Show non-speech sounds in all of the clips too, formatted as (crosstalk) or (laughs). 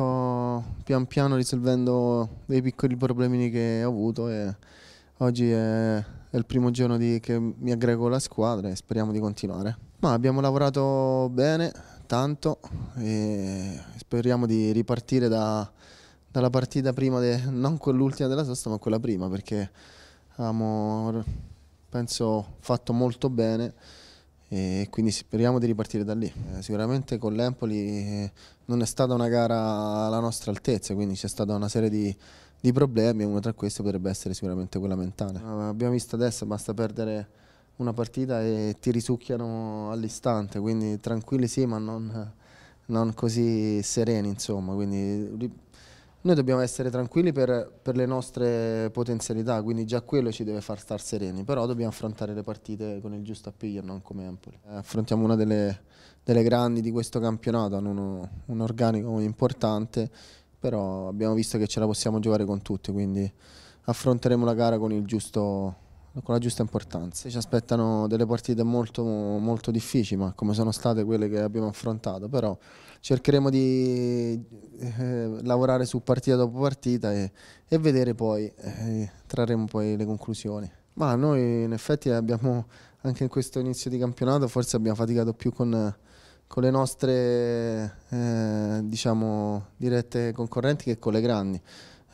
sto pian piano risolvendo dei piccoli problemini che ho avuto e oggi è, è il primo giorno di, che mi aggrego alla squadra e speriamo di continuare. Ma abbiamo lavorato bene, tanto e speriamo di ripartire da, dalla partita prima, de, non quell'ultima della sosta ma quella prima perché abbiamo penso fatto molto bene e quindi speriamo di ripartire da lì. Eh, sicuramente con l'Empoli eh, non è stata una gara alla nostra altezza, quindi c'è stata una serie di, di problemi e uno tra questi potrebbe essere sicuramente quella mentale. Abbiamo visto adesso, basta perdere una partita e ti risucchiano all'istante, quindi tranquilli sì ma non, non così sereni insomma, quindi noi dobbiamo essere tranquilli per, per, le nostre potenzialità, quindi già quello ci deve far star sereni, però dobbiamo affrontare le partite con il giusto appiglio, non come Empoli. Eh, affrontiamo una delle, delle grandi di questo campionato, hanno uno, un organico importante, però abbiamo visto che ce la possiamo giocare con tutti, quindi affronteremo la gara con il giusto appiglio con la giusta importanza. Ci aspettano delle partite molto, molto difficili, ma come sono state quelle che abbiamo affrontato, però cercheremo di eh, lavorare su partita dopo partita e, e vedere poi, eh, trarremo poi le conclusioni. Ma noi in effetti abbiamo, anche in questo inizio di campionato, forse abbiamo faticato più con, con le nostre eh, diciamo, dirette concorrenti che con le grandi.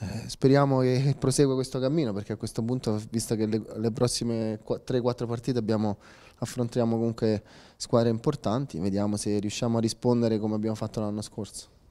Eh, speriamo che (laughs) prosegua questo cammino perché a questo punto, visto che le, le prossime 3-4 partite abbiamo, affrontiamo comunque squadre importanti, vediamo se riusciamo a rispondere come abbiamo fatto l'anno scorso.